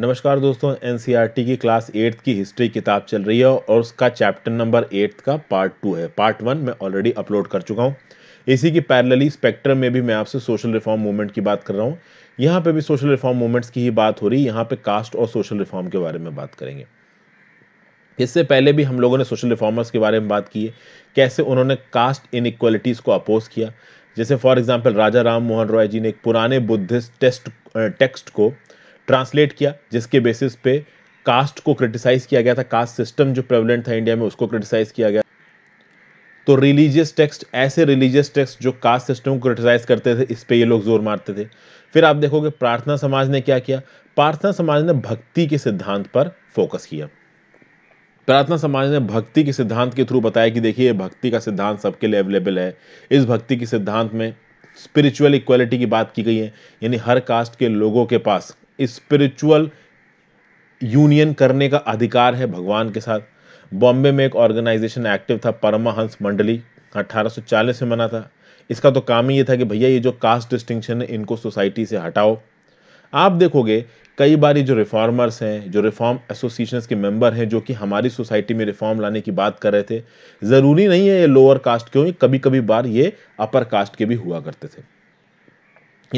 नमस्कार दोस्तों N e की क्लास एट्थ की हिस्ट्री किताब चल रही है और उसका चैप्टर नंबर एट्थ का पार्ट टू है पार्ट वन मैं ऑलरेडी अपलोड कर चुका हूँ इसी की पैरेलली स्पेक्ट्रम में भी मैं आपसे सोशल रिफॉर्म मूवमेंट की बात कर रहा हूँ यहाँ पे भी सोशल रिफॉर्म मूवमेंट्स की ही बात हो रही है यहाँ पे कास्ट और सोशल रिफॉर्म के बारे में बात करेंगे इससे पहले भी हम लोगों ने सोशल रिफॉर्मर्स के बारे में बात की है कैसे उन्होंने कास्ट इन को अपोज किया जैसे फॉर एग्जाम्पल राजा राम मोहन रॉय जी ने एक पुराने बुद्धिस्ट टेस्ट टेक्स्ट को ट्रांसलेट किया जिसके बेसिस पे कास्ट को क्रिटिसाइज़ किया गया था कास्ट सिस्टम जो प्रेवलेंट था इंडिया में उसको क्रिटिसाइज़ किया गया तो रिलीजियस टेक्स्ट ऐसे रिलीजियस टेक्स्ट जो कास्ट सिस्टम को क्रिटिसाइज करते थे इस पर ये लोग जोर मारते थे फिर आप देखोगे प्रार्थना समाज ने क्या किया प्रार्थना समाज ने भक्ति के सिद्धांत पर फोकस किया प्रार्थना समाज ने भक्ति के सिद्धांत के थ्रू बताया कि देखिए भक्ति का सिद्धांत सबके लिए अवेलेबल है इस भक्ति के सिद्धांत में स्पिरिचुअल इक्वलिटी की बात की गई है यानी हर कास्ट के लोगों के पास स्पिरिचुअल यूनियन करने का अधिकार है भगवान के साथ बॉम्बे में एक ऑर्गेनाइजेशन एक्टिव था परमाहंस मंडली 1840 में बना था इसका तो काम ही ये था कि भैया ये जो कास्ट डिस्टिंक्शन है इनको सोसाइटी से हटाओ आप देखोगे कई बार जो रिफॉर्मर्स हैं जो रिफॉर्म एसोसिएशन के मेंबर हैं जो कि हमारी सोसाइटी में रिफॉर्म लाने की बात कर रहे थे ज़रूरी नहीं है ये लोअर कास्ट के कभी कभी बार ये अपर कास्ट के भी हुआ करते थे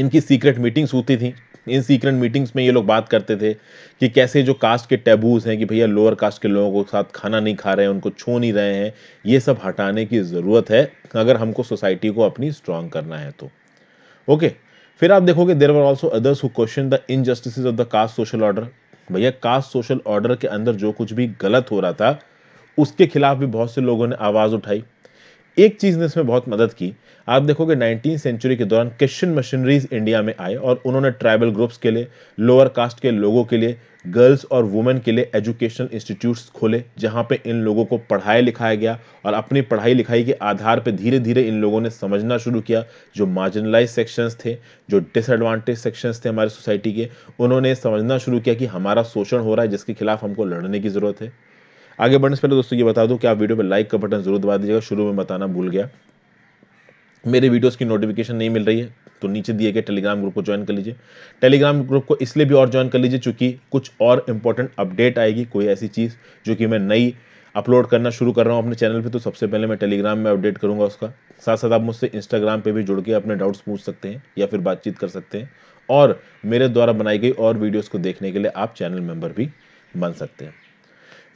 इनकी सीक्रेट मीटिंग्स होती थी इन सीक्रेट मीटिंग्स में ये लोग बात करते थे कि कैसे जो कास्ट के टैबूज हैं कि भैया लोअर कास्ट के लोगों के साथ खाना नहीं खा रहे हैं उनको छू नहीं रहे हैं ये सब हटाने की ज़रूरत है अगर हमको सोसाइटी को अपनी स्ट्रांग करना है तो ओके फिर आप देखोगे there are also others who question the injustice of the caste social order भैया कास्ट सोशल ऑर्डर के अंदर जो कुछ भी गलत हो रहा था उसके खिलाफ भी बहुत से लोगों ने आवाज़ उठाई एक चीज़ ने इसमें बहुत मदद की आप देखोगे नाइनटीन सेंचुरी के दौरान क्रिश्चियन मशीनरीज इंडिया में आए और उन्होंने ट्राइबल ग्रुप्स के लिए लोअर कास्ट के लोगों के लिए गर्ल्स और वुमेन के लिए एजुकेशनल इंस्टीट्यूट्स खोले जहाँ पे इन लोगों को पढ़ाया लिखाया गया और अपनी पढ़ाई लिखाई के आधार पर धीरे धीरे इन लोगों ने समझना शुरू किया जो मार्जिनलाइज सेक्शंस थे जो डिसएडवांटेज सेक्शंस थे हमारे सोसाइटी के उन्होंने समझना शुरू किया कि हमारा शोषण हो रहा है जिसके खिलाफ हमको लड़ने की ज़रूरत है आगे बढ़ने से पहले दोस्तों ये बता दूं कि आप वीडियो में लाइक का बटन जरूर दबा दीजिएगा शुरू में बताना भूल गया मेरे वीडियोस की नोटिफिकेशन नहीं मिल रही है तो नीचे दिए गए टेलीग्राम ग्रुप को ज्वाइन कर लीजिए टेलीग्राम ग्रुप को इसलिए भी और ज्वाइन कर लीजिए चूँकि कुछ और इंपॉर्टेंट अपडेट आएगी कोई ऐसी चीज़ जो कि मैं नई अपलोड करना शुरू कर रहा हूँ अपने चैनल पर तो सबसे पहले मैं टेलीग्राम में अपडेट करूँगा उसका साथ साथ आप मुझसे इंस्टाग्राम पर भी जुड़ के अपने डाउट्स पूछ सकते हैं या फिर बातचीत कर सकते हैं और मेरे द्वारा बनाई गई और वीडियोज़ को देखने के लिए आप चैनल मेंबर भी बन सकते हैं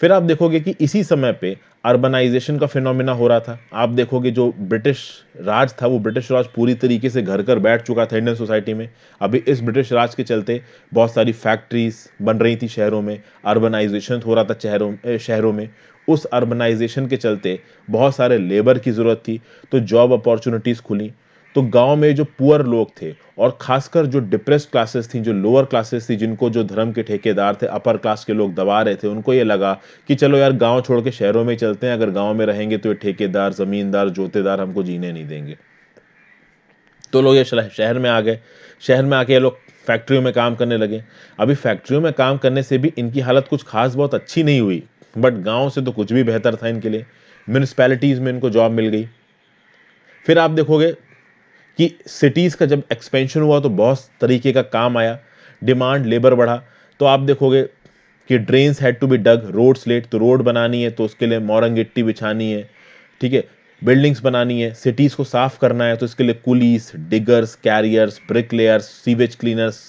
फिर आप देखोगे कि इसी समय पे अर्बनाइजेशन का फिनोमिना हो रहा था आप देखोगे जो ब्रिटिश राज था वो ब्रिटिश राज पूरी तरीके से घर कर बैठ चुका था इंडियन सोसाइटी में अभी इस ब्रिटिश राज के चलते बहुत सारी फैक्ट्रीज बन रही थी शहरों में अर्बनाइजेशन हो रहा था शहरों शहरों में उस अर्बनाइजेशन के चलते बहुत सारे लेबर की ज़रूरत थी तो जॉब अपॉर्चुनिटीज़ खुली तो गांव में जो पुअर लोग थे और खासकर जो डिप्रेस क्लासेस थी जो लोअर क्लासेस थी जिनको जो धर्म के ठेकेदार थे अपर क्लास के लोग दबा रहे थे उनको ये लगा कि चलो यार गांव छोड़ के शहरों में चलते हैं अगर गांव में रहेंगे तो ये ठेकेदार ज़मींदार जोतेदार हमको जीने नहीं देंगे तो लोग ये शहर में आ गए शहर में आके ये लोग फैक्ट्रियों में काम करने लगे अभी फैक्ट्रियों में काम करने से भी इनकी हालत कुछ खास बहुत अच्छी नहीं हुई बट गाँव से तो कुछ भी बेहतर था इनके लिए म्यूनसिपैलिटीज़ में इनको जॉब मिल गई फिर आप देखोगे कि सिटीज़ का जब एक्सपेंशन हुआ तो बहुत तरीके का काम आया डिमांड लेबर बढ़ा तो आप देखोगे कि drains had to be dug roads laid तो रोड बनानी है तो उसके लिए मोरंगिट्टी बिछानी है ठीक है बिल्डिंग्स बनानी है सिटीज़ को साफ़ करना है तो इसके लिए coolies diggers carriers brick layers sewage cleaners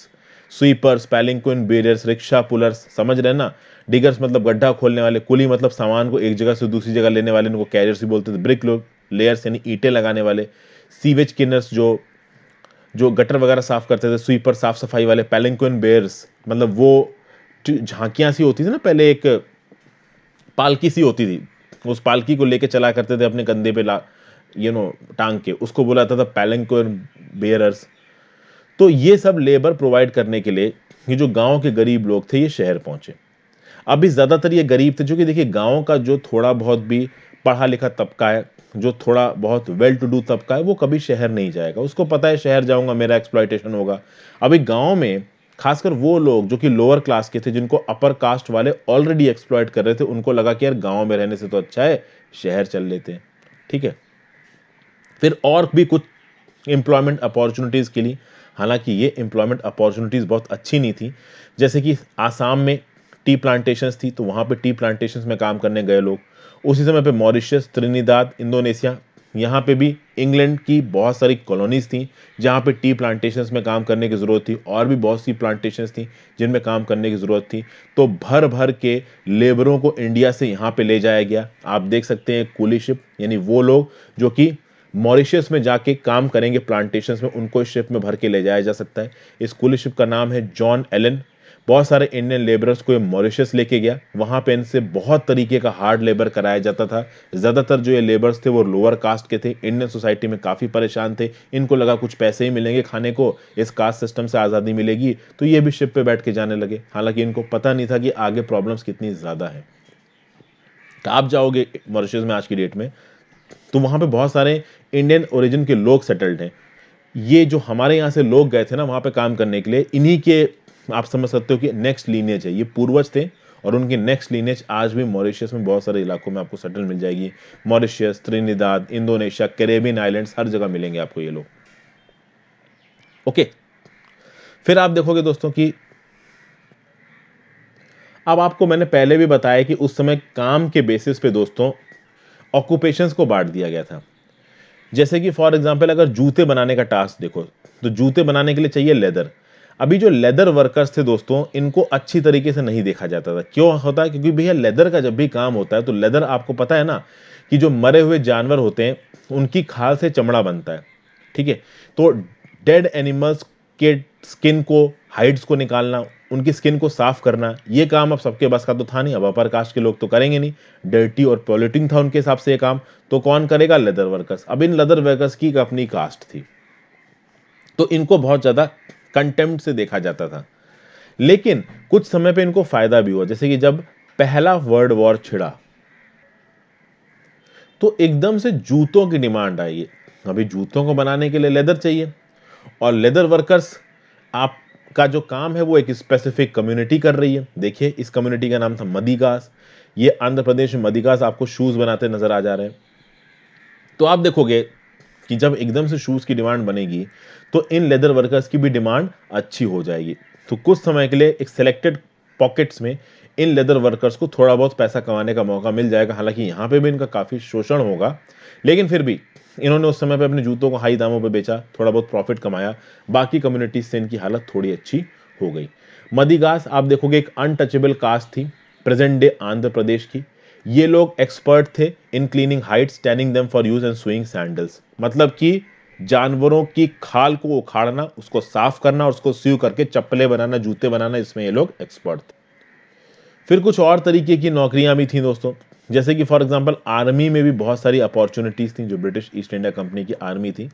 sweepers क्विन बेरियर्स रिक्शा पुलर्स समझ रहे ना डिगर्स मतलब गड्ढा खोलने वाले कुली मतलब सामान को एक जगह से दूसरी जगह लेने वाले इनको कैरियर्स भी बोलते थे ब्रिक लोग लेयर्स यानी ईंटें लगाने वाले सीवेज किनर्स जो जो गटर वगैरह साफ करते थे स्वीपर साफ सफाई वाले पेलिंक्विन बेयर्स मतलब वो झांकियां सी होती थी ना पहले एक पालकी सी होती थी उस पालकी को लेके चला करते थे अपने कंधे पे ला यू नो टांग के उसको बोला जाता था पेलेंकुन बेयरर्स तो ये सब लेबर प्रोवाइड करने के लिए ये जो गाँव के गरीब लोग थे ये शहर पहुंचे अभी ज़्यादातर ये गरीब थे जो कि देखिए गाँव का जो थोड़ा बहुत भी पढ़ा लिखा तबका है जो थोड़ा बहुत वेल टू डू तबका है वो कभी शहर नहीं जाएगा उसको पता है शहर जाऊंगा मेरा एक्सप्लाइटेशन होगा अभी गाँव में खासकर वो लोग जो कि लोअर क्लास के थे जिनको अपर कास्ट वाले ऑलरेडी एक्सप्लॉयट कर रहे थे उनको लगा कि यार गांव में रहने से तो अच्छा है शहर चल लेते हैं ठीक है फिर और भी कुछ एम्प्लॉयमेंट अपॉर्चुनिटीज़ के लिए हालांकि ये एम्प्लॉयमेंट अपॉर्चुनिटीज़ बहुत अच्छी नहीं थी जैसे कि आसाम में टी प्लांटेशंस थी तो वहाँ पे टी प्लांटेशंस में काम करने गए लोग उसी समय पे मॉरिशस त्रिनिदाद इंडोनेशिया यहाँ पे भी इंग्लैंड की बहुत सारी कॉलोनीज़ थी जहाँ पे टी प्लांटेशंस में काम करने की ज़रूरत थी और भी बहुत सी प्लांटेशंस थी जिनमें काम करने की ज़रूरत थी तो भर भर के लेबरों को इंडिया से यहाँ पे ले जाया गया आप देख सकते हैं कूली शिप यानी वो लोग जो कि मॉरिशियस में जाके काम करेंगे प्लांटेशंस में उनको इस शिप में भर के ले जाया जा सकता है इस कूली शिप का नाम है जॉन एलन बहुत सारे इंडियन लेबरर्स को ये मॉरिशस लेके गया वहाँ पे इनसे बहुत तरीके का हार्ड लेबर कराया जाता था ज़्यादातर जो ये लेबर्स थे वो लोअर कास्ट के थे इंडियन सोसाइटी में काफ़ी परेशान थे इनको लगा कुछ पैसे ही मिलेंगे खाने को इस कास्ट सिस्टम से आज़ादी मिलेगी तो ये भी शिप पर बैठ के जाने लगे हालांकि इनको पता नहीं था कि आगे प्रॉब्लम्स कितनी ज़्यादा हैं तो आप जाओगे मॉरिशस में आज की डेट में तो वहाँ पे बहुत सारे इंडियन ओरिजिन के लोग सेटल्ड हैं ये जो हमारे यहाँ से लोग गए थे ना वहाँ पे काम करने के लिए इन्हीं के आप समझ सकते हो कि नेक्स्ट लीनेज है ये पूर्वज थे और उनकी नेक्स्ट लीनेज आज भी मॉरिशियस में बहुत सारे इलाकों में आपको सेटल मिल जाएगी Mauritius Trinidad Indonesia Caribbean island हर जगह मिलेंगे आपको ये लोग ओके फिर आप देखोगे दोस्तों कि अब आपको मैंने पहले भी बताया कि उस समय काम के बेसिस पे दोस्तों ऑक्यूपेशन को बांट दिया गया था जैसे कि फॉर एग्जांपल अगर जूते बनाने का टास्क देखो तो जूते बनाने के लिए चाहिए लेदर अभी जो लेदर वर्कर्स थे दोस्तों इनको अच्छी तरीके से नहीं देखा जाता था क्यों होता है क्योंकि भैया लेदर का जब भी काम होता है तो लेदर आपको पता है ना कि जो मरे हुए जानवर होते हैं उनकी खाल से चमड़ा बनता है ठीक है तो डेड एनिमल्स के स्किन को हाइड्स को निकालना उनकी स्किन को साफ करना ये काम अब सबके बस का तो था नहीं अब अपर कास्ट के लोग तो करेंगे नहीं डर्टी और पॉल्यूटिंग था उनके हिसाब से ये काम तो कौन करेगा लेदर वर्कर्स अब इन लेदर वर्कर्स की अपनी कास्ट थी तो इनको बहुत ज़्यादा कंटेम्प्ट से देखा जाता था लेकिन कुछ समय पे इनको फायदा भी हुआ जैसे कि जब पहला वर्ल्ड वॉर छिड़ा तो एकदम से जूतों की डिमांड आई अभी जूतों को बनाने के लिए लेदर चाहिए और लेदर वर्कर्स आपका जो काम है वो एक स्पेसिफिक कम्युनिटी कर रही है देखिए इस कम्युनिटी का नाम था मदिकास ये आंध्र प्रदेश में मदिकास आपको शूज़ बनाते नज़र आ जा रहे हैं तो आप देखोगे कि जब एकदम से शूज़ की डिमांड बनेगी तो इन लेदर वर्कर्स की भी डिमांड अच्छी हो जाएगी तो कुछ समय के लिए एक सिलेक्टेड पॉकेट्स में इन लेदर वर्कर्स को थोड़ा बहुत पैसा कमाने का मौका मिल जाएगा हालांकि यहाँ पे भी इनका काफ़ी शोषण होगा लेकिन फिर भी इन्होंने उस समय पे अपने जूतों को हाई दामों पे बेचा थोड़ा बहुत प्रॉफिट कमाया बाकी कम्युनिटीज से इनकी हालत थोड़ी अच्छी हो गई मदीगास आप देखोगे एक अनटचेबल कास्ट थी प्रेजेंट डे आंध्र प्रदेश की ये लोग एक्सपर्ट थे in cleaning hides tanning them for use and sewing sandals मतलब कि जानवरों की खाल को उखाड़ना उसको साफ करना और उसको सीव करके चप्पलें बनाना जूते बनाना इसमें ये लोग एक्सपर्ट थे फिर कुछ और तरीके की नौकरियां भी थी दोस्तों जैसे कि फॉर एग्जाम्पल आर्मी में भी बहुत सारी अपॉर्चुनिटीज़ थी जो ब्रिटिश ईस्ट इंडिया कंपनी की आर्मी थी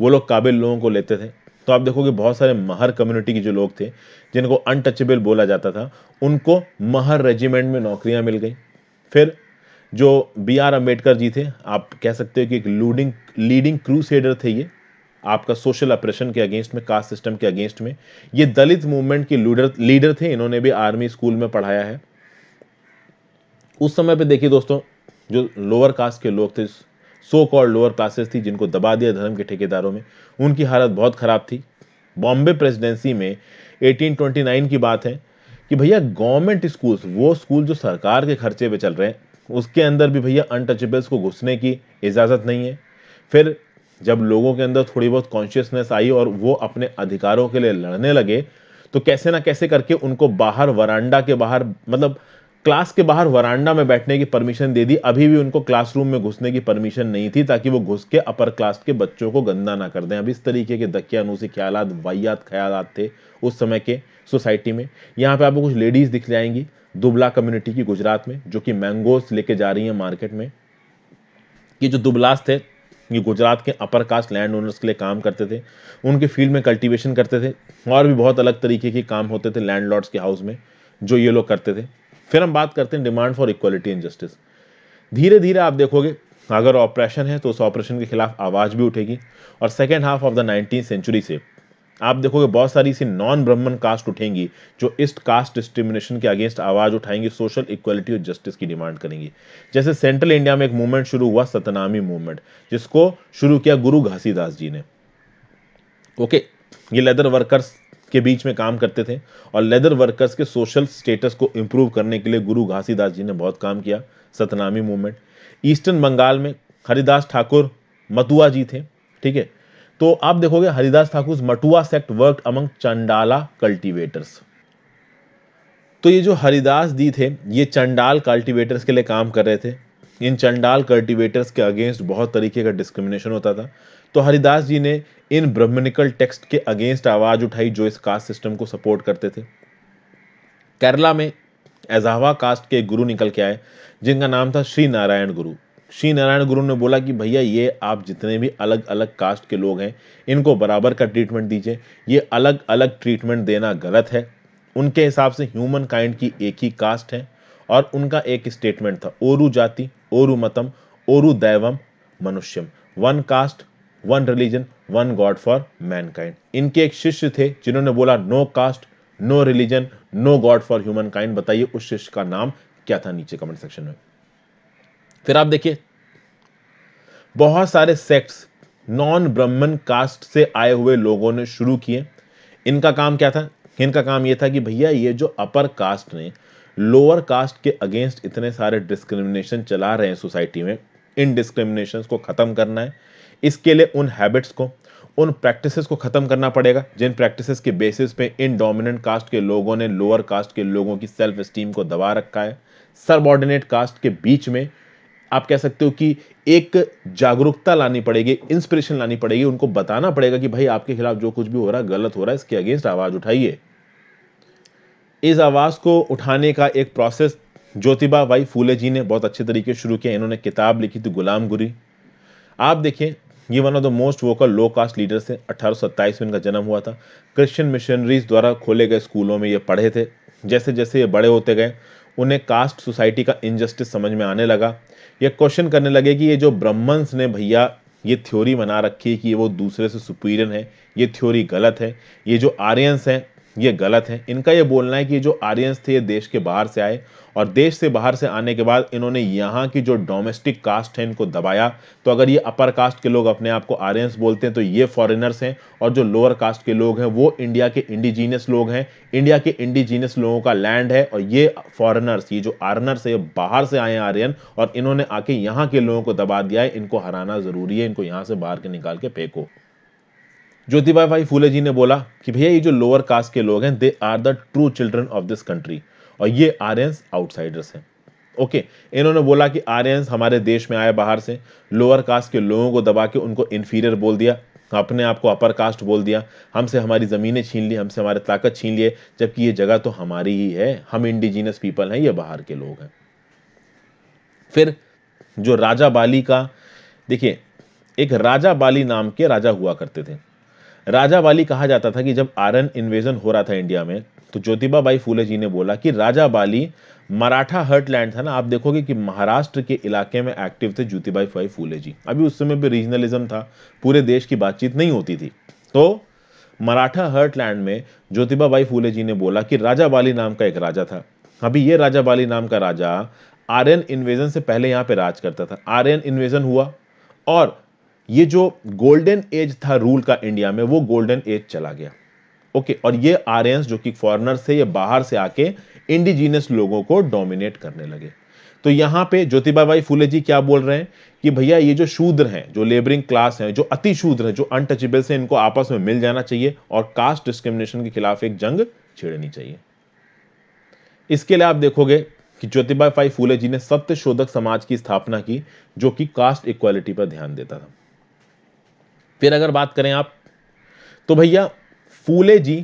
वो लोग काबिल लोगों को लेते थे तो आप देखोगे बहुत सारे महर कम्युनिटी के जो लोग थे जिनको अनटचेबल बोला जाता था उनको महर रेजिमेंट में नौकरियां मिल गई फिर जो बी आर अम्बेडकर जी थे आप कह सकते हो कि एक लूडिंग लीडिंग क्रूस हेडर थे ये आपका सोशल ऑपरेशन के अगेंस्ट में कास्ट सिस्टम के अगेंस्ट में ये दलित मूवमेंट के लीडर लीडर थे इन्होंने भी आर्मी स्कूल में पढ़ाया है उस समय पे देखिए दोस्तों जो लोअर कास्ट के लोग थे सो कॉल्ड लोअर क्लासेस थी जिनको दबा दिया धर्म के ठेकेदारों में उनकी हालत बहुत ख़राब थी बॉम्बे प्रेसिडेंसी में 1829 की बात है कि भैया गवर्नमेंट स्कूल्स वो स्कूल जो सरकार के खर्चे पे चल रहे हैं उसके अंदर भी भैया अनटचेबल्स को घुसने की इजाज़त नहीं है फिर जब लोगों के अंदर थोड़ी बहुत कॉन्शियसनेस आई और वो अपने अधिकारों के लिए लड़ने लगे तो कैसे ना कैसे करके उनको बाहर वरांडा के बाहर मतलब क्लास के बाहर वरांडा में बैठने की परमिशन दे दी अभी भी उनको क्लासरूम में घुसने की परमिशन नहीं थी ताकि वो घुस के अपर क्लास के बच्चों को गंदा ना कर दें अब इस तरीके के दकियानूसी ख्याल वाहियात ख्याल थे उस समय के सोसाइटी में यहाँ पे आपको कुछ लेडीज़ दिख जाएंगी दुबला कम्युनिटी की गुजरात में जो कि मैंगोस लेके जा रही है मार्केट में ये जो दुबलास थे ये गुजरात के अपर कास्ट लैंड ओनर्स के लिए काम करते थे उनके फील्ड में कल्टीवेशन करते थे और भी बहुत अलग तरीके के काम होते थे लैंड के हाउस में जो ये लोग करते थे फिर हम बात करते हैं demand for equality and justice धीरे धीरे आप देखोगे अगर ऑपरेशन है तो उस ऑपरेशन के खिलाफ आवाज़ भी उठेगी और second half of the nineteen century से आप देखोगे बहुत सारी सी नॉन ब्राह्मण कास्ट उठेंगी जो इस कास्ट डिस्क्रिमिनेशन के अगेंस्ट आवाज उठाएंगी सोशल इक्वलिटी और जस्टिस की डिमांड करेंगी जैसे सेंट्रल इंडिया में एक मूवमेंट शुरू हुआ सतनामी मूवमेंट जिसको शुरू किया गुरु घासीदास जी ने ओके ये लेदर वर्कर्स के बीच में काम करते थे और लेदर वर्कर्स के सोशल स्टेटस को इम्प्रूव करने के लिए गुरु घासीदास जी ने बहुत काम किया सतनामी मूवमेंट ईस्टर्न बंगाल में हरिदास ठाकुर मतुआ जी थे ठीक है तो आप देखोगे Haridas Thakur Matua sect work among Chandala cultivators तो ये जो हरिदास दी थे ये चंडाल कल्टीवेटर्स के लिए काम कर रहे थे इन चंडाल कल्टीवेटर्स के अगेंस्ट बहुत तरीके का डिस्क्रिमिनेशन होता था तो हरिदास जी ने इन ब्रह्मनिकल टेक्स्ट के अगेंस्ट आवाज़ उठाई जो इस कास्ट सिस्टम को सपोर्ट करते थे केरला में एजावा कास्ट के गुरु निकल के आए जिनका नाम था श्री नारायण गुरु श्री नारायण गुरु ने बोला कि भैया ये आप जितने भी अलग अलग कास्ट के लोग हैं इनको बराबर का ट्रीटमेंट दीजिए ये अलग अलग ट्रीटमेंट देना गलत है उनके हिसाब से ह्यूमन काइंड की एक ही कास्ट है और उनका एक स्टेटमेंट था ओरु जाति ओरु मतम ओरु दैवम मनुष्यम one caste one religion one god for mankind इनके एक शिष्य थे जिन्होंने बोला no caste no religion no god for humankind बताइए उस शिष्य का नाम क्या था नीचे कमेंट सेक्शन में फिर आप देखिए बहुत सारे सेक्ट्स नॉन ब्राह्मण कास्ट से आए हुए लोगों ने शुरू किए इनका काम क्या था इनका काम यह था कि भैया ये जो अपर कास्ट ने लोअर कास्ट के अगेंस्ट इतने सारे डिस्क्रिमिनेशन चला रहे हैं सोसाइटी में इन डिस्क्रिमिनेशन को ख़त्म करना है इसके लिए उन हैबिट्स को उन प्रैक्टिसेस को ख़त्म करना पड़ेगा जिन प्रैक्टिसेस के बेसिस पे इन डोमिनेंट कास्ट के लोगों ने लोअर कास्ट के लोगों की सेल्फ स्टीम को दबा रखा है सबऑर्डिनेट कास्ट के बीच में आप कह सकते हो कि एक जागरूकता लानी पड़ेगी इंस्पिरेशन लानी पड़ेगी उनको बताना पड़ेगा कि भाई आपके खिलाफ जो कुछ भी हो रहा है गलत हो रहा है इसके अगेंस्ट आवाज उठाइए इस आवाज को उठाने का एक प्रोसेस ज्योतिबा भाई फूले जी ने बहुत अच्छे तरीके शुरू किया इन्होंने किताब लिखी थी गुलाम गुरी आप देखिए ये one of the most vocal low caste leaders थे अठारह में इनका जन्म हुआ था क्रिश्चियन मिशनरीज द्वारा खोले गए स्कूलों में ये पढ़े थे जैसे जैसे ये बड़े होते गए उन्हें कास्ट सोसाइटी का इनजस्टिस समझ में आने लगा ये क्वेश्चन करने लगे कि ये जो ब्राह्मण्स ने भैया ये थ्योरी बना रखी है कि वो दूसरे से सुपीरियर है ये थ्योरी गलत है ये जो आर्यंस हैं ये गलत है इनका ये बोलना है कि जो आर्यंस थे ये देश के बाहर से आए और देश से बाहर से आने के बाद इन्होंने यहाँ की जो डोमेस्टिक कास्ट है इनको दबाया तो अगर ये अपर कास्ट के लोग अपने आप को आर्यंस बोलते हैं तो ये फॉरेनर्स हैं और जो लोअर कास्ट के लोग हैं वो इंडिया के इंडिजीनियस लोग हैं इंडिया के इंडिजीनियस लोगों का लैंड है और ये फॉरेनर्स ये जो आर्नर्स है ये बाहर से आए हैं आर्यन और इन्होंने आके यहाँ के लोगों को दबा दिया है इनको हराना ज़रूरी है इनको यहाँ से बाहर के निकाल के फेंको ज्योतिबा भाई फूले जी ने बोला कि भैया ये जो लोअर कास्ट के लोग हैं they are the true children of this country और ये आर्यंस आउटसाइडर्स हैं ओके इन्होंने बोला कि आर्यस हमारे देश में आए बाहर से लोअर कास्ट के लोगों को दबा के उनको इन्फीरियर बोल दिया अपने आप को अपर कास्ट बोल दिया हमसे हमारी ज़मीनें छीन ली हमसे हमारे ताकत छीन लिए जबकि ये जगह तो हमारी ही है हम इंडिजीनियस पीपल हैं ये बाहर के लोग हैं फिर जो राजा बाली का देखिए एक राजा बाली नाम के राजा हुआ करते थे राजा बाली कहा जाता था कि जब आर्यन इन्वेजन हो रहा था इंडिया में तो ज्योतिबा बाई फूले जी ने बोला कि राजा बाली मराठा हर्ट लैंड था ना आप देखोगे कि महाराष्ट्र के इलाके में एक्टिव थे ज्योतिबाई बाई फूले जी अभी उस समय भी रीजनलिज्म था पूरे देश की बातचीत नहीं होती थी तो मराठा हर्ट लैंड में ज्योतिबा बाई फूले जी ने बोला कि राजा बाली नाम का एक राजा था अभी ये राजा बाली नाम का राजा आर्यन इन्वेजन से पहले यहाँ पे राज करता था आर्यन इन्वेजन हुआ और ये जो गोल्डन एज था रूल का इंडिया में वो गोल्डन एज चला गया ओके और ये आर्यंस जो कि फॉरनर से ये बाहर से आके इंडिजीनियस लोगों को डोमिनेट करने लगे तो यहां पे ज्योतिबा भाई फुले जी क्या बोल रहे हैं कि भैया ये जो शूद्र हैं जो लेबरिंग क्लास हैं जो अति शूद्र हैं जो अनटचेबल से इनको आपस में मिल जाना चाहिए और कास्ट डिस्क्रिमिनेशन के खिलाफ एक जंग छेड़नी चाहिए इसके लिए आप देखोगे कि ज्योतिबा भाई फूले जी ने सत्य शोधक समाज की स्थापना की जो कि कास्ट इक्वालिटी पर ध्यान देता था फिर अगर बात करें आप तो भैया फूले जी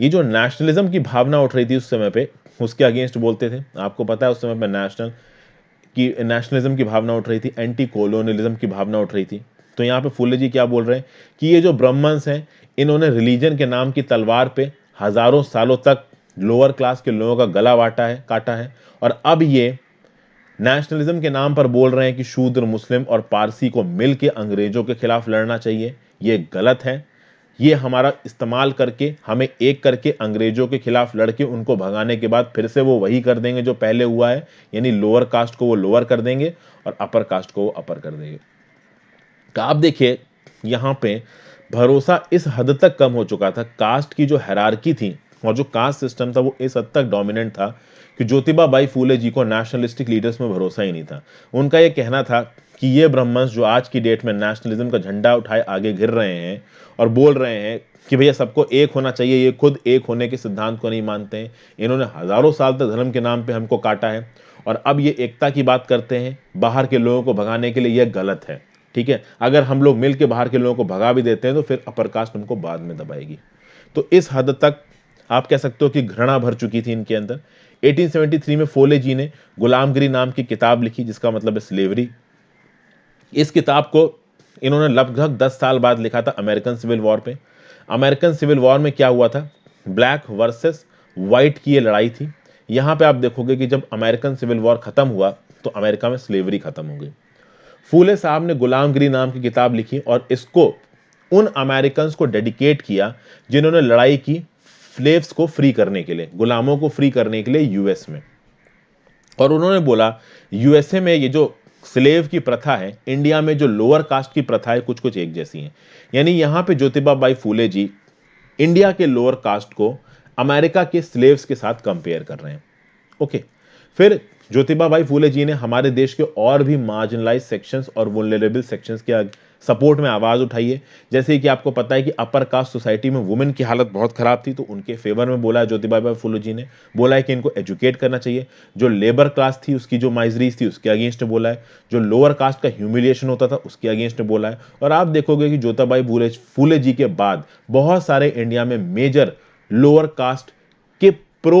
ये जो नेशनलिज्म की भावना उठ रही थी उस समय पे उसके अगेंस्ट बोलते थे आपको पता है उस समय पे नेशनल की नेशनलिज्म की भावना उठ रही थी एंटी कॉलोनियलिज्म की भावना उठ रही थी तो यहाँ पे फूले जी क्या बोल रहे हैं कि ये जो ब्राह्मण्स हैं इन्होंने रिलीजन के नाम की तलवार पे हज़ारों सालों तक लोअर क्लास के लोगों का गला वाटा है काटा है और अब ये नेशनलिज्म के नाम पर बोल रहे हैं कि शूद्र मुस्लिम और पारसी को मिलकर अंग्रेजों के खिलाफ लड़ना चाहिए ये गलत है ये हमारा इस्तेमाल करके हमें एक करके अंग्रेजों के खिलाफ लड़के उनको भगाने के बाद फिर से वो वही कर देंगे जो पहले हुआ है यानी लोअर कास्ट को वो लोअर कर देंगे और अपर कास्ट को वो अपर कर देंगे तो आप देखिए यहाँ पे भरोसा इस हद तक कम हो चुका था कास्ट की जो हैरारकी थी और जो कास्ट सिस्टम था वो इस हद तक डोमिनेंट था कि ज्योतिबा बाई फूले जी को नेशनलिस्टिक लीडर्स में भरोसा ही नहीं था उनका ये कहना था कि ये ब्राह्मण्स जो आज की डेट में नेशनलिज्म का झंडा उठाए आगे घिर रहे हैं और बोल रहे हैं कि भैया सबको एक होना चाहिए ये खुद एक होने के सिद्धांत को नहीं मानते हैं इन्होंने हज़ारों साल तक धर्म के नाम पे हमको काटा है और अब ये एकता की बात करते हैं बाहर के लोगों को भगाने के लिए यह गलत है ठीक है अगर हम लोग मिल के बाहर के लोगों को भगा भी देते हैं तो फिर अपर कास्ट उनको बाद में दबाएगी तो इस हद तक आप कह सकते हो कि घृणा भर चुकी थी इनके अंदर 1873 में फोले जी ने गुलामगिरी नाम की किताब लिखी जिसका मतलब है स्लेवरी इस किताब को इन्होंने लगभग 10 साल बाद लिखा था अमेरिकन सिविल वॉर पे अमेरिकन सिविल वॉर में क्या हुआ था ब्लैक वर्सेस वाइट की ये लड़ाई थी यहाँ पे आप देखोगे कि जब अमेरिकन सिविल वॉर खत्म हुआ तो अमेरिका में स्लेवरी खत्म हो गई फूले साहब ने गुलामगिरी नाम की किताब लिखी और इसको उन अमेरिकन को डेडिकेट किया जिन्होंने लड़ाई की स्लेव्स को फ्री करने के लिए गुलामों को फ्री करने के लिए यूएस में और उन्होंने बोला यूएसए में ये जो स्लेव की प्रथा है इंडिया में जो लोअर कास्ट की प्रथा है कुछ कुछ एक जैसी है यानी यहाँ पे ज्योतिबा बाई फूले जी इंडिया के लोअर कास्ट को अमेरिका के स्लेव्स के साथ कंपेयर कर रहे हैं ओके फिर ज्योतिबा बाई फूले जी ने हमारे देश के और भी मार्जिनलाइज सेक्शंस और वोलेबल सेक्शंस के सपोर्ट में आवाज़ उठाइए जैसे कि आपको पता है कि अपर कास्ट सोसाइटी में वुमेन की हालत बहुत ख़राब थी तो उनके फेवर में बोला है ज्योतिबाई फुले जी ने बोला है कि इनको एजुकेट करना चाहिए जो लेबर क्लास थी उसकी जो माइजरीज थी उसके अगेंस्ट बोला है जो लोअर कास्ट का ह्यूमिलिएशन होता था उसके अगेंस्ट बोला है और आप देखोगे कि ज्योतिबाई फूले फूले जी के बाद बहुत सारे इंडिया में मेजर लोअर कास्ट के प्रो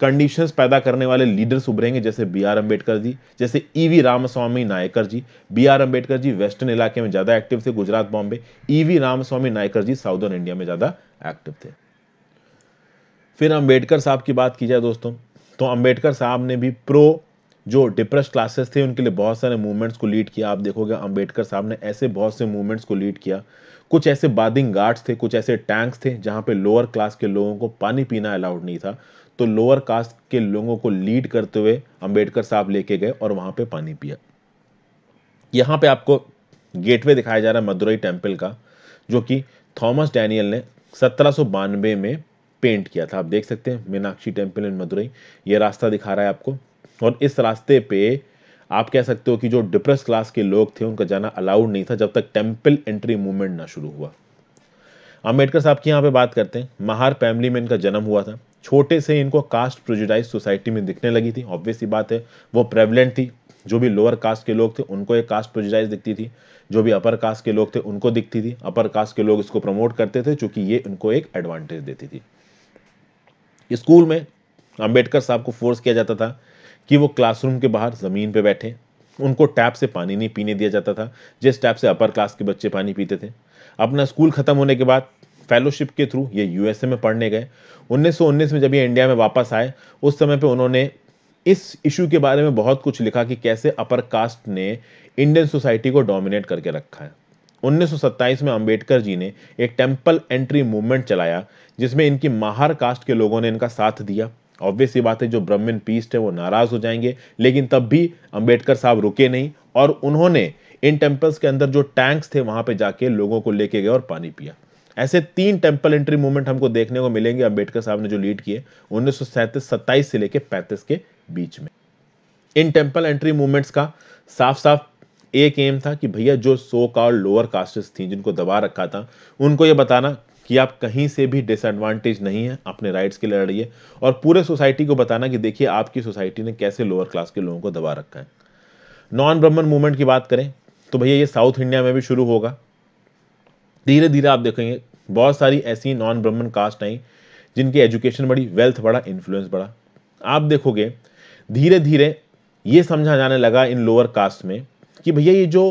कंडीशंस पैदा करने वाले लीडर्स उभरेंगे जैसे बी आर अम्बेडकर जी जैसे E V Ramaswamy Naicker ji B R Ambedkar ji western इलाके में ज़्यादा एक्टिव थे Gujarat Bombay E V Ramaswamy Naicker ji southern India में ज़्यादा एक्टिव थे फिर अम्बेडकर साहब की बात की जाए दोस्तों तो अम्बेडकर साहब ने भी प्रो जो डिप्रेस क्लासेस थे उनके लिए बहुत सारे मूवमेंट्स को लीड किया आप देखोगे अम्बेडकर साहब ने ऐसे बहुत से मूवमेंट्स को लीड किया कुछ ऐसे बादिंग गार्ड्स थे कुछ ऐसे टैंक्स थे जहां पे लोअर क्लास के लोगों को पानी पीना अलाउड नहीं था तो लोअर कास्ट के लोगों को लीड करते हुए अंबेडकर साहब लेके गए और वहां पे पानी पिया यहां पे आपको गेटवे दिखाया जा रहा है मदुरई टेम्पल का जो कि थॉमस डैनियल ने सत्रह में पेंट किया था आप देख सकते हैं मीनाक्षी टेम्पल इन मदुरई ये रास्ता दिखा रहा है आपको और इस रास्ते पे आप कह सकते हो कि जो डिप्रेस क्लास के लोग थे उनका जाना अलाउड नहीं था जब तक टेम्पल एंट्री मूवमेंट ना शुरू हुआ अम्बेडकर साहब की यहाँ पे बात करते हैं महार फैमिली में इनका जन्म हुआ था छोटे से इनको कास्ट प्रोजुडाइज सोसाइटी में दिखने लगी थी ऑब्वियस ही बात है वो प्रेवलेंट थी जो भी लोअर कास्ट के लोग थे उनको एक कास्ट प्रोजेजाइज दिखती थी जो भी अपर कास्ट के लोग थे उनको दिखती थी अपर कास्ट के लोग इसको प्रमोट करते थे चूंकि ये उनको एक एडवांटेज देती थी स्कूल में अम्बेडकर साहब को फोर्स किया जाता था कि वो क्लासरूम के बाहर ज़मीन पे बैठे उनको टैप से पानी नहीं पीने दिया जाता था जिस टैप से अपर क्लास के बच्चे पानी पीते थे अपना स्कूल ख़त्म होने के बाद फेलोशिप के थ्रू ये यूएसए में पढ़ने गए 1919 में जब ये इंडिया में वापस आए उस समय पे उन्होंने इस इशू के बारे में बहुत कुछ लिखा कि कैसे अपर कास्ट ने इंडियन सोसाइटी को डोमिनेट करके रखा है 1927 में अंबेडकर जी ने एक टेम्पल एंट्री मूवमेंट चलाया जिसमें इनकी माहर कास्ट के लोगों ने इनका साथ दिया ऑब्वियस ये बात है जो ब्राह्मण पीस्ट है वो नाराज हो जाएंगे लेकिन तब भी अंबेडकर साहब रुके नहीं और उन्होंने इन टेम्पल्स के अंदर जो टैंक्स थे वहां पे जाके लोगों को लेके गए और पानी पिया ऐसे तीन टेम्पल एंट्री मूवमेंट हमको देखने को मिलेंगे अंबेडकर साहब ने जो लीड किए उन्नीस सौ से लेकर पैंतीस के बीच में इन टेम्पल एंट्री मूवमेंट्स का साफ साफ एक एम था कि भैया जो सो का लोअर कास्टेस थी जिनको दबा रखा था उनको ये बताना कि आप कहीं से भी डिसएडवांटेज नहीं है अपने राइट्स के लिए लड़िए और पूरे सोसाइटी को बताना कि देखिए आपकी सोसाइटी ने कैसे लोअर क्लास के लोगों को दबा रखा है नॉन ब्राह्मण मूवमेंट की बात करें तो भैया ये साउथ इंडिया में भी शुरू होगा धीरे धीरे आप देखेंगे बहुत सारी ऐसी नॉन ब्राह्मण कास्ट आई जिनकी एजुकेशन बढ़ी वेल्थ बढ़ा इन्फ्लुएंस बढ़ा आप देखोगे धीरे धीरे ये समझा जाने लगा इन लोअर कास्ट में कि भैया ये जो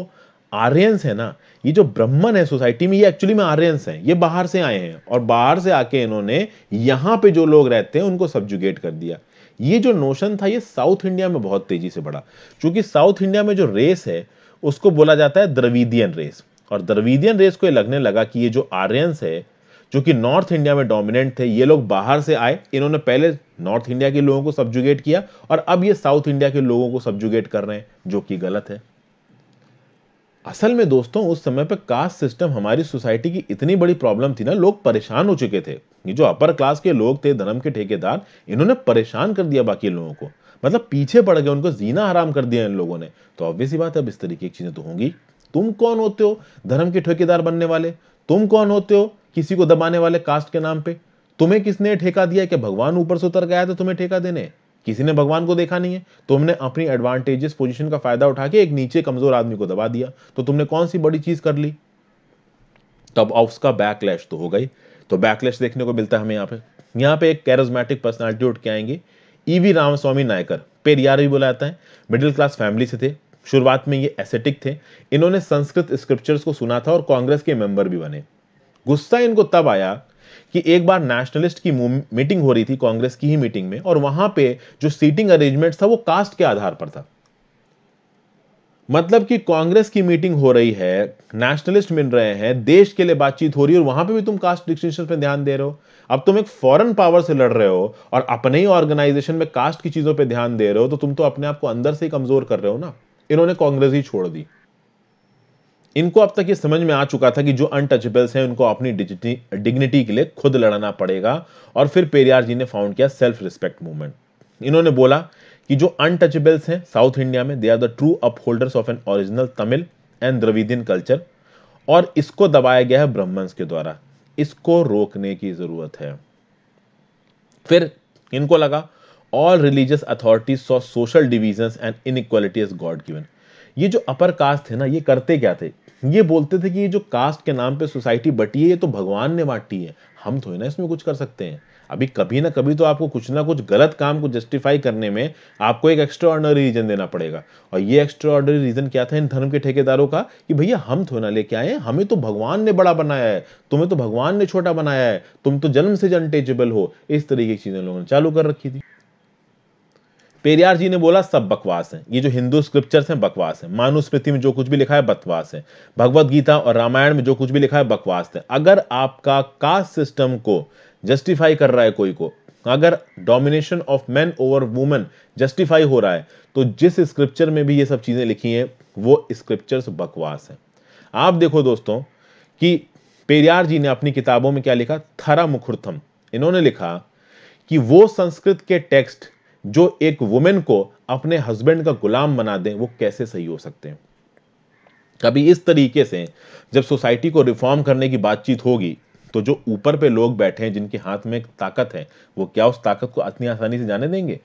आर्यंस है ना ये जो ब्राह्मण है सोसाइटी में ये एक्चुअली में आर्यंस हैं ये बाहर से आए हैं और बाहर से आके इन्होंने यहाँ पे जो लोग रहते हैं उनको सब्जुगेट कर दिया ये जो नोशन था ये साउथ इंडिया में बहुत तेजी से बढ़ा क्योंकि साउथ इंडिया में जो रेस है उसको बोला जाता है द्रविदियन रेस और द्रविदियन रेस को ये लगने लगा कि ये जो आर्यंस है जो कि नॉर्थ इंडिया में डोमिनेंट थे ये लोग बाहर से आए इन्होंने पहले नॉर्थ इंडिया के लोगों को सब्जुगेट किया और अब ये साउथ इंडिया के लोगों को सब्जुगेट कर रहे हैं जो कि गलत है असल में दोस्तों उस समय पर कास्ट सिस्टम हमारी सोसाइटी की इतनी बड़ी प्रॉब्लम थी ना लोग परेशान हो चुके थे ये जो अपर क्लास के लोग थे धर्म के ठेकेदार इन्होंने परेशान कर दिया बाकी लोगों को मतलब पीछे पड़ गए उनको जीना हराम कर दिया इन लोगों ने तो ऑब्वियस ही बात है अब इस तरीके की चीजें तो होंगी तुम कौन होते हो धर्म के ठेकेदार बनने वाले तुम कौन होते हो किसी को दबाने वाले कास्ट के नाम पे तुम्हें किसने ठेका दिया कि भगवान ऊपर से उतर गया तो तुम्हें ठेका देने किसी ने भगवान को देखा नहीं है तुमने अपनी एडवांटेजेस पोजिशन का फायदा उठा के एक नीचे कमजोर आदमी को दबा दिया तो तुमने कौन सी बड़ी चीज कर ली तब उसका बैकलैश तो हो गई तो बैकलैश देखने को मिलता है हमें यहाँ पे यहाँ पे एक कैरोजमेटिक पर्सनैलिटी उठ के आएंगे ईवी रामस्वामी नायकर पेरियार भी बोला जाता है मिडिल क्लास फैमिली से थे शुरुआत में ये एसेटिक थे इन्होंने संस्कृत स्क्रिप्चर्स को सुना था और कांग्रेस के मेंबर भी बने गुस्सा इनको तब आया कि एक बार नेशनलिस्ट की मीटिंग हो रही थी कांग्रेस की ही मीटिंग में और वहां पे जो सीटिंग अरेंजमेंट था वो कास्ट के आधार पर था मतलब कि कांग्रेस की मीटिंग हो रही है नेशनलिस्ट मिल रहे हैं देश के लिए बातचीत हो रही है और वहां पे भी तुम कास्ट डिस्टिंक्शन पे ध्यान दे रहे हो अब तुम एक फॉरेन पावर से लड़ रहे हो और अपने ही ऑर्गेनाइजेशन में कास्ट की चीजों पे ध्यान दे रहे हो तो तुम तो अपने आप को अंदर से कमजोर कर रहे हो ना इन्होंने कांग्रेस ही छोड़ दी इनको अब तक ये समझ में आ चुका था कि जो अनटचेबल्स हैं उनको अपनी डिग्निटी के लिए खुद लड़ना पड़ेगा और फिर पेरियार जी ने फाउंड किया सेल्फ रिस्पेक्ट मूवमेंट इन्होंने बोला कि जो अनटचेबल्स हैं साउथ इंडिया में they are the true upholders of an original Tamil and Dravidian culture और इसको दबाया गया है ब्राह्मण्स के द्वारा इसको रोकने की जरूरत है फिर इनको लगा all religious authorities saw social division and inequality is God given ये जो अपर कास्ट थे ना ये करते क्या थे ये बोलते थे कि ये जो कास्ट के नाम पे सोसाइटी बटी है ये तो भगवान ने बांटी है हम थोड़ी ना इसमें कुछ कर सकते हैं अभी कभी ना कभी तो आपको कुछ ना कुछ गलत काम को जस्टिफाई करने में आपको एक एक्स्ट्रा ऑर्डनरी रीजन देना पड़ेगा और ये एक्स्ट्रा ऑर्डनरी रीजन क्या था इन धर्म के ठेकेदारों का कि भैया हम थोड़ा ना लेके आए हमें तो भगवान ने बड़ा बनाया है तुम्हें तो भगवान ने छोटा बनाया है तुम तो जन्म से जनटेजेबल हो इस तरीके की चीजें लोगों ने चालू कर रखी थी पेरियार जी ने बोला सब बकवास है ये जो हिंदू स्क्रिप्चर्स हैं बकवास है मानुस्मृति में जो कुछ भी लिखा है बकवास है भगवत गीता और रामायण में जो कुछ भी लिखा है बकवास है अगर आपका कास्ट सिस्टम को जस्टिफाई कर रहा है कोई को अगर domination of man over women justify हो रहा है तो जिस स्क्रिप्चर में भी ये सब चीज़ें लिखी हैं वो स्क्रिप्चर्स बकवास है आप देखो दोस्तों कि पेरियार जी ने अपनी किताबों में क्या लिखा थरा मुखुर्थम इन्होंने लिखा कि वो संस्कृत के टेक्स्ट जो एक वुमेन को अपने हस्बैंड का गुलाम बना दें वो कैसे सही हो सकते हैं कभी इस तरीके से जब सोसाइटी को रिफॉर्म करने की बातचीत होगी तो जो ऊपर पे लोग बैठे हैं जिनके हाथ में ताकत है वो क्या उस ताकत को इतनी आसानी से जाने देंगे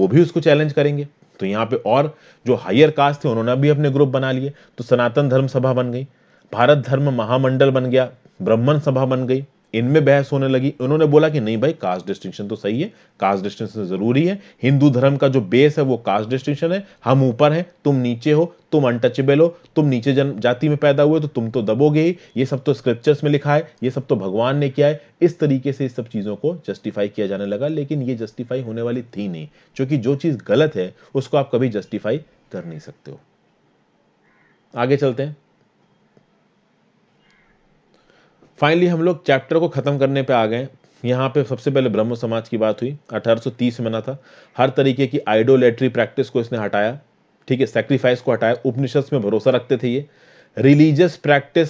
वो भी उसको चैलेंज करेंगे तो यहाँ पे और जो हायर कास्ट थे उन्होंने भी अपने ग्रुप बना लिए तो सनातन धर्म सभा बन गई भारत धर्म महामंडल बन गया ब्राह्मण सभा बन गई इनमें बहस होने लगी उन्होंने बोला कि नहीं भाई कास्ट डिस्टिंक्शन तो सही है कास्ट डिस्टिंक्शन जरूरी है हिंदू धर्म का जो बेस है वो कास्ट डिस्टिंक्शन है हम ऊपर हैं तुम नीचे हो तुम अनटचेबल हो तुम नीचे जन जाति में पैदा हुए तो तुम तो दबोगे ही ये सब तो स्क्रिप्चर्स में लिखा है ये सब तो भगवान ने किया है इस तरीके से इस सब चीज़ों को जस्टिफाई किया जाने लगा लेकिन ये जस्टिफाई होने वाली थी नहीं क्योंकि जो चीज़ गलत है उसको आप कभी जस्टिफाई कर नहीं सकते हो आगे चलते हैं फाइनली हम लोग चैप्टर को ख़त्म करने पे आ गए यहाँ पे सबसे पहले ब्रह्म समाज की बात हुई 1830 में ना था हर तरीके की आइडोलेट्री प्रैक्टिस को इसने हटाया ठीक है सेक्रीफाइस को हटाया उपनिषद में भरोसा रखते थे ये रिलीजियस प्रैक्टिस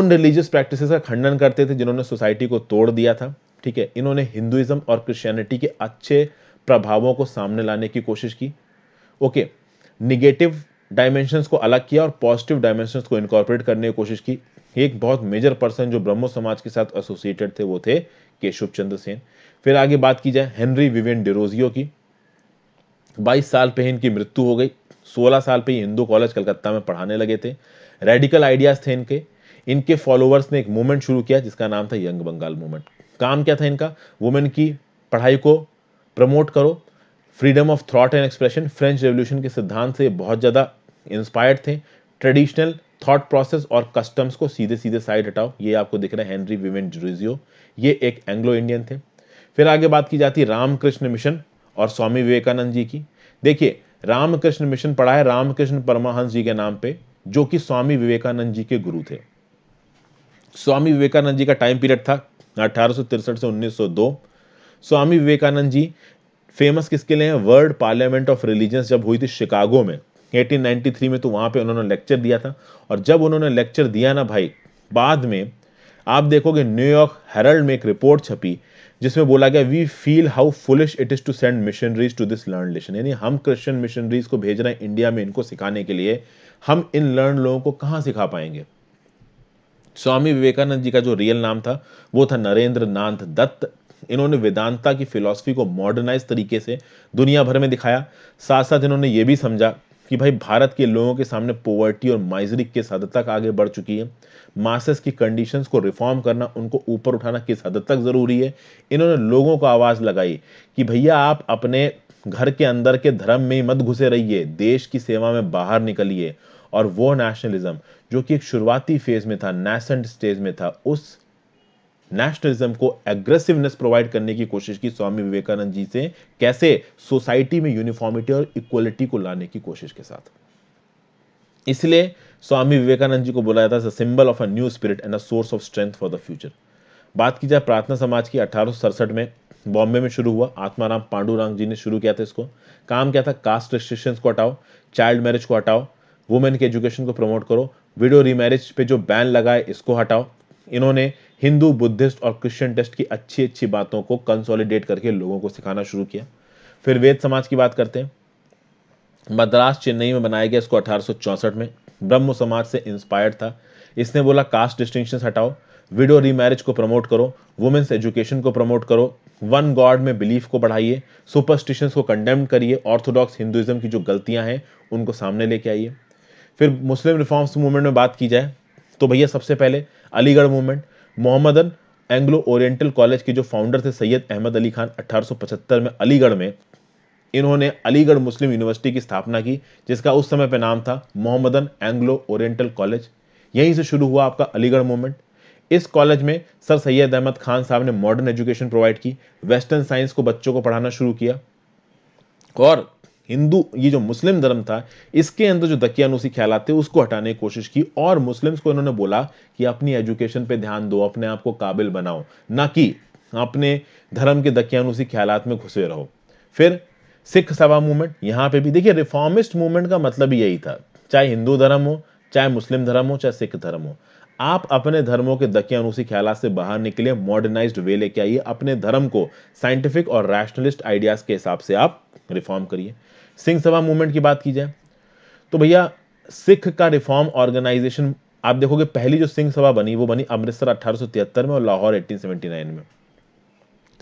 उन रिलीजियस प्रैक्टिस का खंडन करते थे जिन्होंने सोसाइटी को तोड़ दिया था ठीक है इन्होंने हिंदुइज़्म और क्रिश्चियनिटी के अच्छे प्रभावों को सामने लाने की कोशिश की ओके निगेटिव डायमेंशंस को अलग किया और पॉजिटिव डायमेंशंस को इनकॉर्पोरेट करने की कोशिश की एक बहुत मेजर पर्सन जो ब्रह्मो समाज के साथ एसोसिएटेड थे वो थे केशव चंद्र सेन फिर आगे बात की जाए हेनरी विवेन डिरोजियो की 22 साल पे ही इनकी मृत्यु हो गई 16 साल पे हिंदू कॉलेज कलकत्ता में पढ़ाने लगे थे रेडिकल आइडियाज थे इनके इनके फॉलोअर्स ने एक मूवमेंट शुरू किया जिसका नाम था यंग बंगाल मूवमेंट काम क्या था इनका वुमेन की पढ़ाई को प्रमोट करो freedom of thought and expression French Revolution के सिद्धांत से बहुत ज़्यादा इंस्पायर्ड थे ट्रेडिशनल थॉट प्रोसेस और कस्टम्स को सीधे सीधे साइड हटाओ ये आपको दिख रहा है हेनरी विमेन जुरिजियो ये एक एंग्लो इंडियन थे फिर आगे बात की जाती है रामकृष्ण मिशन और स्वामी विवेकानंद जी की देखिए रामकृष्ण मिशन पढ़ा है रामकृष्ण परमहंस जी के नाम पे जो कि स्वामी विवेकानंद जी के गुरु थे स्वामी विवेकानंद जी का टाइम पीरियड था अठारह से 1902 स्वामी विवेकानंद जी फेमस किसके लिए हैं वर्ल्ड पार्लियामेंट ऑफ रिलीजन्स जब हुई थी शिकागो में 1893 में तो वहाँ पे उन्होंने लेक्चर दिया था और जब उन्होंने लेक्चर दिया ना भाई बाद में आप देखोगे न्यूयॉर्क हेरल्ड में एक रिपोर्ट छपी जिसमें बोला गया we feel how foolish it is to send missionaries to this learn lesson यानी हम क्रिश्चियन मिशनरीज को भेज रहे हैं इंडिया में इनको सिखाने के लिए हम इन लर्न लोगों को कहाँ सिखा पाएंगे स्वामी विवेकानंद जी का जो रियल नाम था वो था नरेंद्र नाथ दत्त इन्होंने वेदांता की फिलॉसफी को मॉडर्नाइज तरीके से दुनिया भर में दिखाया साथ साथ इन्होंने ये भी समझा कि भाई भारत के लोगों के सामने पोवर्टी और माइजरी किस हद तक आगे बढ़ चुकी है मासेस की कंडीशंस को रिफॉर्म करना उनको ऊपर उठाना किस हद तक ज़रूरी है इन्होंने लोगों को आवाज़ लगाई कि भैया आप अपने घर के अंदर के धर्म में मत घुसे रहिए देश की सेवा में बाहर निकलिए और वो नेशनलिज्म जो कि एक शुरुआती फेज में था नेसेंट स्टेज में था उस नेशनलिज्म को एग्रेसिवनेस प्रोवाइड करने की कोशिश की स्वामी विवेकानंद जी से कैसे सोसाइटी में यूनिफॉर्मिटी और इक्वलिटी को लाने की कोशिश के साथ इसलिए स्वामी विवेकानंद जी को बुलाया था symbol of a new spirit and a source of strength for the future बात की जाए प्रार्थना समाज की अठारह में बॉम्बे में शुरू हुआ आत्माराम पांडुराम जी ने शुरू किया था इसको काम क्या था कास्ट रिस्ट्रिक्शन को हटाओ चाइल्ड मैरिज को हटाओ वुमेन के एजुकेशन को प्रमोट करो विडो रीमैरिज पे जो बैन लगाए इसको हटाओ इन्होंने हिंदू बुद्धिस्ट और क्रिश्चियन टेस्ट की अच्छी अच्छी बातों को कंसोलिडेट करके लोगों को सिखाना शुरू किया फिर वेद समाज की बात करते हैं मद्रास चेन्नई में बनाया गया इसको अठारह में ब्रह्म समाज से इंस्पायर्ड था इसने बोला कास्ट डिस्टिंक्शन हटाओ विडो रीमैरिज को प्रमोट करो वुमेन्स एजुकेशन को प्रमोट करो वन गॉड में बिलीफ को बढ़ाइए सुपरस्टिशन को कंडेम करिए ऑर्थोडॉक्स हिंदुइज्म की जो गलतियां हैं उनको सामने लेके आइए फिर मुस्लिम रिफॉर्म्स मूवमेंट में बात की जाए तो भैया सबसे पहले Aligarh movement Mohammedan Anglo Oriental College के जो फाउंडर थे सैयद अहमद अली खान 1875 में अलीगढ़ में इन्होंने अलीगढ़ मुस्लिम यूनिवर्सिटी की स्थापना की जिसका उस समय पर नाम था मोहम्मदन एंग्लो ओरिएंटल कॉलेज यहीं से शुरू हुआ आपका अलीगढ़ मूवमेंट इस कॉलेज में सर सैयद अहमद खान साहब ने मॉडर्न एजुकेशन प्रोवाइड की वेस्टर्न साइंस को बच्चों को पढ़ाना शुरू किया और हिंदू ये जो मुस्लिम धर्म था इसके अंदर जो दकियानुसी ख्याल थे उसको हटाने की कोशिश की और मुस्लिम्स को इन्होंने बोला कि अपनी एजुकेशन पे ध्यान दो अपने आप को काबिल बनाओ ना कि अपने धर्म के दकियानुसी ख्याल में घुसे रहो फिर सिख सभा मूवमेंट यहाँ पे भी देखिए रिफॉर्मिस्ट मूवमेंट का मतलब ही यही था चाहे हिंदू धर्म हो चाहे मुस्लिम धर्म हो चाहे सिख धर्म हो आप अपने धर्मों के दकियानुसी ख्याल से बाहर निकले मॉडर्नाइज वे लेके आइए अपने धर्म को साइंटिफिक और रैशनलिस्ट आइडियाज के हिसाब से आप रिफॉर्म करिए सिंह सभा मूवमेंट की बात की जाए तो भैया सिख का रिफॉर्म ऑर्गेनाइजेशन आप देखोगे पहली जो सिंह सभा बनी वो बनी अमृतसर 1873 में और लाहौर 1879 में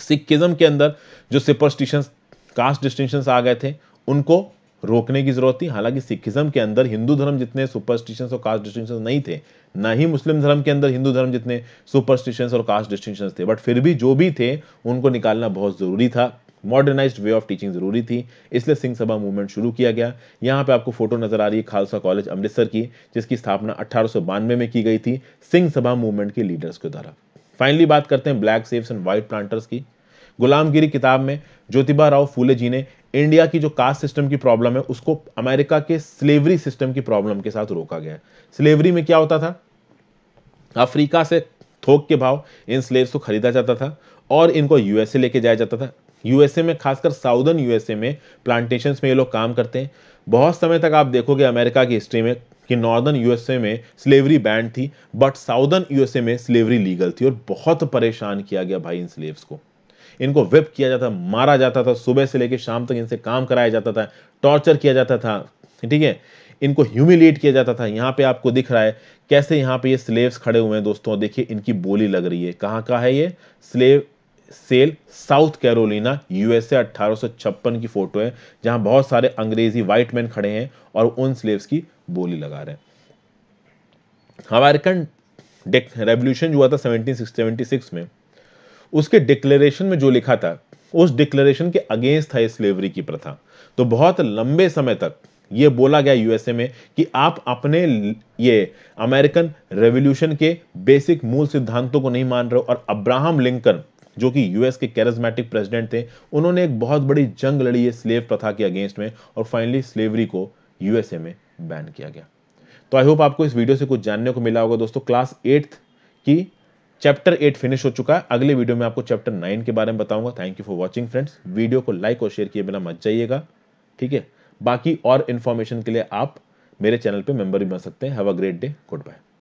सिखिज्म के अंदर जो सुपरस्टिशंस कास्ट डिस्टिंक्शंस आ गए थे उनको रोकने की जरूरत थी हालांकि सिखिज्म के अंदर हिंदू धर्म जितने सुपरस्टिशंस और कास्ट डिस्टिंक्शंस नहीं थे ना ही मुस्लिम धर्म के अंदर हिंदू धर्म जितने सुपरस्टिशंस और कास्ट डिस्टिंक्शंस थे बट फिर भी जो भी थे उनको निकालना बहुत जरूरी था मॉडर्नाइज वे ऑफ टीचिंग जरूरी थी इसलिए सिंह सभा मूवमेंट शुरू किया गया यहाँ पे आपको फोटो नजर आ रही है खालसा कॉलेज अमृतसर की जिसकी स्थापना अठारह में की गई थी सिंह सभा मूवमेंट के लीडर्स के द्वारा फाइनली बात करते हैं ब्लैक सेव्स एंड व्हाइट प्लांटर्स की गुलामगिरी किताब में ज्योतिबा राव फूले जी ने इंडिया की जो कास्ट सिस्टम की प्रॉब्लम है उसको अमेरिका के स्लेवरी सिस्टम की प्रॉब्लम के साथ रोका गया स्लेवरी में क्या होता था अफ्रीका से थोक के भाव इन स्लेव्स को खरीदा जाता था और इनको यूएसए लेके जाया जाता था यूएसए में खासकर साउदर्न यूएसए में प्लांटेशंस में ये लोग काम करते हैं बहुत समय तक आप देखोगे अमेरिका की हिस्ट्री में कि नॉर्दर्न यूएसए में स्लेवरी बैंड थी बट साउदर्न यूएसए में स्लेवरी लीगल थी और बहुत परेशान किया गया भाई इन स्लेव्स को इनको वेप किया जाता मारा जाता था सुबह से लेकर शाम तक इनसे काम कराया जाता था टॉर्चर किया जाता था ठीक है इनको ह्यूमिलेट किया जाता था यहाँ पे आपको दिख रहा है कैसे यहाँ पे ये स्लेव्स खड़े हुए हैं दोस्तों देखिए इनकी बोली लग रही है कहाँ का है ये slave sale South Carolina USA 1856 की फोटो है जहां बहुत सारे अंग्रेजी व्हाइट मैन खड़े हैं और उन स्लेव्स की बोली लगा रहे हैं अमेरिकन रेवोल्यूशन जो हुआ था 1776 में उसके डिक्लेरेशन में जो लिखा था उस डिक्लेरेशन के अगेंस्ट था स्लेवरी की प्रथा तो बहुत लंबे समय तक ये बोला गया यूएसए में कि आप अपने ये अमेरिकन रेवोल्यूशन के बेसिक मूल सिद्धांतों को नहीं मान रहे हो और अब्राहम लिंकन जो कि यूएस के कैरिज्मेटिक प्रेसिडेंट थे उन्होंने एक बहुत बड़ी जंग लड़ी है स्लेव प्रथा के अगेंस्ट में और फाइनली स्लेवरी को यूएसए में बैन किया गया तो आई होप आपको इस वीडियो से कुछ जानने को मिला होगा दोस्तों क्लास एट्थ की चैप्टर एट फिनिश हो चुका है अगले वीडियो में आपको चैप्टर नाइन के बारे में बताऊंगा thank you for watching friends video को लाइक और शेयर किए बिना मत जाइएगा ठीक है बाकी और इन्फॉर्मेशन के लिए आप मेरे चैनल पे मेंबर भी बन सकते हैं have a great day good bye